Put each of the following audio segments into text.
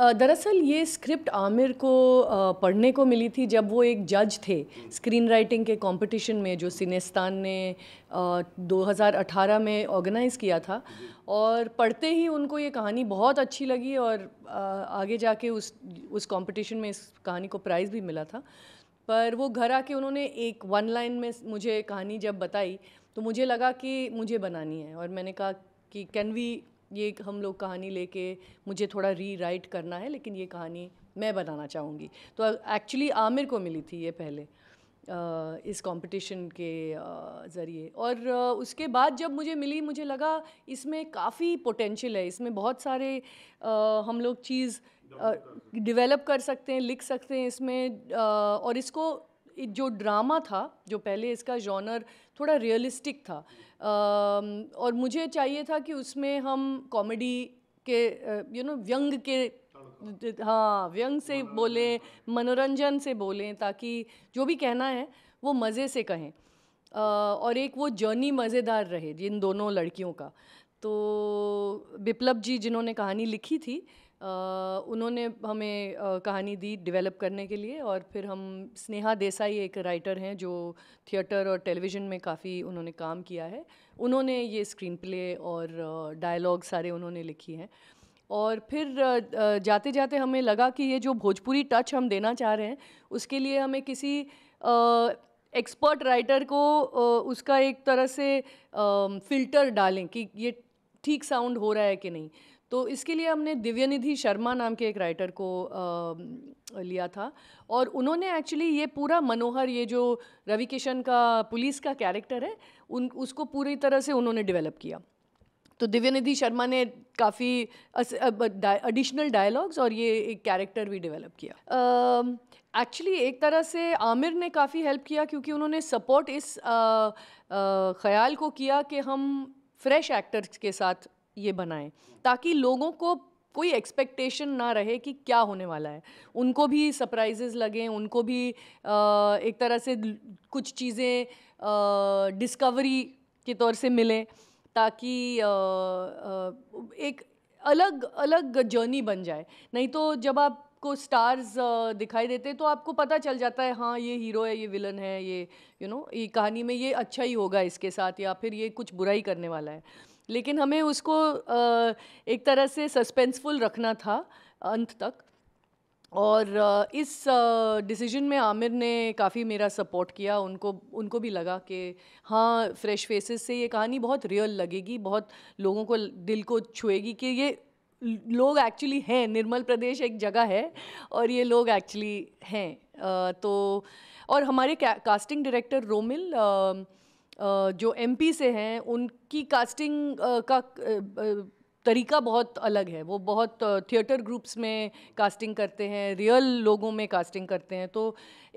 दरअसल ये स्क्रिप्ट आमिर को पढ़ने को मिली थी जब वो एक जज थे स्क्रीन राइटिंग के कंपटीशन में जो सिनेस्तान ने 2018 में ऑर्गेनाइज़ किया था और पढ़ते ही उनको ये कहानी बहुत अच्छी लगी और आगे जाके उस उस कंपटीशन में इस कहानी को प्राइज़ भी मिला था पर वो घर आके उन्होंने एक वन लाइन में मुझे कहानी जब बताई तो मुझे लगा कि मुझे बनानी है और मैंने कहा कि कैन वी ये हम लोग कहानी लेके मुझे थोड़ा री राइट करना है लेकिन ये कहानी मैं बनाना चाहूँगी तो एक्चुअली आमिर को मिली थी ये पहले इस कंपटीशन के ज़रिए और उसके बाद जब मुझे मिली मुझे लगा इसमें काफ़ी पोटेंशियल है इसमें बहुत सारे हम लोग चीज़ डिवेलप कर सकते हैं लिख सकते हैं इसमें और इसको जो ड्रामा था जो पहले इसका जॉनर थोड़ा रियलिस्टिक था आ, और मुझे चाहिए था कि उसमें हम कॉमेडी के यू नो व्यंग के हाँ व्यंग से बोलें मनोरंजन से बोलें ताकि जो भी कहना है वो मज़े से कहें और एक वो जर्नी मज़ेदार रहे जिन दोनों लड़कियों का तो बिप्लब जी जिन्होंने कहानी लिखी थी आ, उन्होंने हमें आ, कहानी दी डेवलप करने के लिए और फिर हम स्नेहा देसाई एक राइटर हैं जो थिएटर और टेलीविज़न में काफ़ी उन्होंने काम किया है उन्होंने ये स्क्रीन प्ले और डायलॉग सारे उन्होंने लिखी हैं और फिर जाते जाते हमें लगा कि ये जो भोजपुरी टच हम देना चाह रहे हैं उसके लिए हमें किसी एक्सपर्ट राइटर को उसका एक तरह से फिल्टर डालें कि ये ठीक साउंड हो रहा है कि नहीं तो इसके लिए हमने दिव्यनिधि शर्मा नाम के एक राइटर को आ, लिया था और उन्होंने एक्चुअली ये पूरा मनोहर ये जो रवि किशन का पुलिस का कैरेक्टर है उन उसको पूरी तरह से उन्होंने डेवलप किया तो दिव्यनिधि शर्मा ने काफ़ी एडिशनल डायलॉग्स और ये एक कैरेक्टर भी डेवलप किया एक्चुअली uh, एक तरह से आमिर ने काफ़ी हेल्प किया क्योंकि उन्होंने सपोर्ट इस uh, uh, ख्याल को किया कि हम फ्रेश एक्टर्स के साथ ये बनाएं ताकि लोगों को कोई एक्सपेक्टेशन ना रहे कि क्या होने वाला है उनको भी सरप्राइजेज लगें उनको भी आ, एक तरह से कुछ चीज़ें डिस्कवरी के तौर से मिलें ताकि आ, आ, एक अलग अलग जर्नी बन जाए नहीं तो जब आप आपको स्टार्स दिखाई देते हैं तो आपको पता चल जाता है हाँ ये हीरो है ये विलन है ये यू you नो know, ये कहानी में ये अच्छा ही होगा इसके साथ या फिर ये कुछ बुरा ही करने वाला है लेकिन हमें उसको एक तरह से सस्पेंसफुल रखना था अंत तक और इस डिसीजन में आमिर ने काफ़ी मेरा सपोर्ट किया उनको उनको भी लगा कि हाँ फ्रेश फेसेस से ये कहानी बहुत रियल लगेगी बहुत लोगों को दिल को छुएगी कि ये लोग एक्चुअली हैं निर्मल प्रदेश एक जगह है और ये लोग एक्चुअली हैं तो और हमारे कास्टिंग डायरेक्टर रोमिल जो एमपी से हैं उनकी कास्टिंग का तरीका बहुत अलग है वो बहुत थिएटर ग्रुप्स में कास्टिंग करते हैं रियल लोगों में कास्टिंग करते हैं तो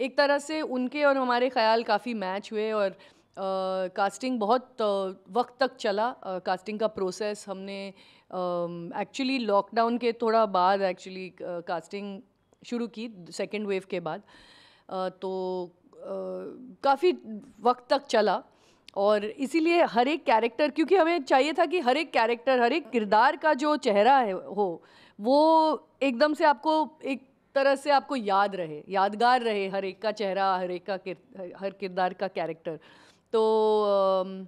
एक तरह से उनके और हमारे ख्याल काफ़ी मैच हुए और कास्टिंग बहुत वक्त तक चला कास्टिंग का प्रोसेस हमने एक्चुअली लॉकडाउन के थोड़ा बाद एक्चुअली कास्टिंग शुरू की सेकेंड वेव के बाद तो काफ़ी वक्त तक चला और इसीलिए हर एक कैरेक्टर क्योंकि हमें चाहिए था कि हर एक कैरेक्टर हर एक किरदार का जो चेहरा है हो वो एकदम से आपको एक तरह से आपको याद रहे यादगार रहे हर एक का चेहरा हर एक का किर, हर किरदार का कैरेक्टर तो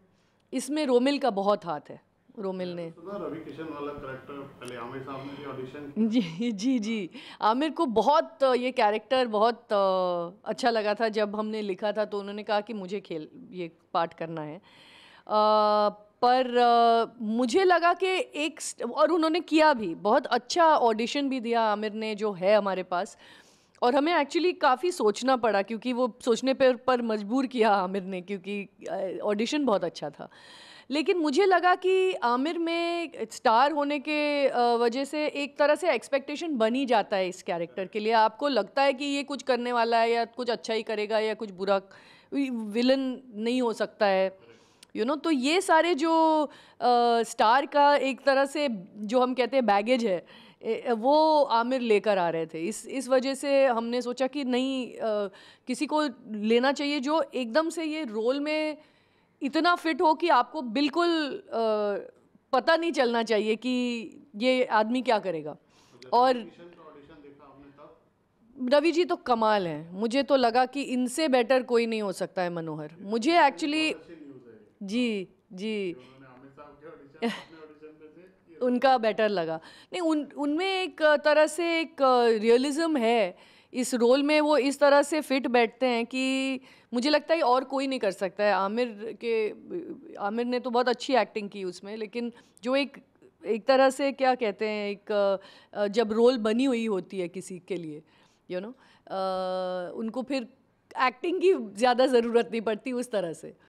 इसमें रोमिल का बहुत हाथ है रोमिल ने रवि किशन वाला करेक्टर पहले आमिर साहब ने ऑडिशन जी जी जी आमिर को बहुत ये कैरेक्टर बहुत अच्छा लगा था जब हमने लिखा था तो उन्होंने कहा कि मुझे खेल ये पार्ट करना है पर मुझे लगा कि एक और उन्होंने किया भी बहुत अच्छा ऑडिशन भी दिया आमिर ने जो है हमारे पास और हमें एक्चुअली काफ़ी सोचना पड़ा क्योंकि वो सोचने पर पर मजबूर किया आमिर ने क्योंकि ऑडिशन बहुत अच्छा था लेकिन मुझे लगा कि आमिर में स्टार होने के वजह से एक तरह से एक्सपेक्टेशन बन ही जाता है इस कैरेक्टर के लिए आपको लगता है कि ये कुछ करने वाला है या कुछ अच्छा ही करेगा या कुछ बुरा विलन नहीं हो सकता है यू you नो know, तो ये सारे जो आ, स्टार का एक तरह से जो हम कहते हैं बैगेज है वो आमिर लेकर आ रहे थे इस इस वजह से हमने सोचा कि नहीं आ, किसी को लेना चाहिए जो एकदम से ये रोल में इतना फिट हो कि आपको बिल्कुल आ, पता नहीं चलना चाहिए कि ये आदमी क्या करेगा मतलब और रवि जी तो कमाल हैं मुझे तो लगा कि इनसे बेटर कोई नहीं हो सकता है मनोहर मुझे एक्चुअली तो जी जी उनका बेटर लगा नहीं उन उनमें एक तरह से एक रियलिज़म है इस रोल में वो इस तरह से फिट बैठते हैं कि मुझे लगता है और कोई नहीं कर सकता है आमिर के आमिर ने तो बहुत अच्छी एक्टिंग की उसमें लेकिन जो एक एक तरह से क्या कहते हैं एक जब रोल बनी हुई होती है किसी के लिए यू नो उनको फिर एक्टिंग की ज़्यादा ज़रूरत नहीं पड़ती उस तरह से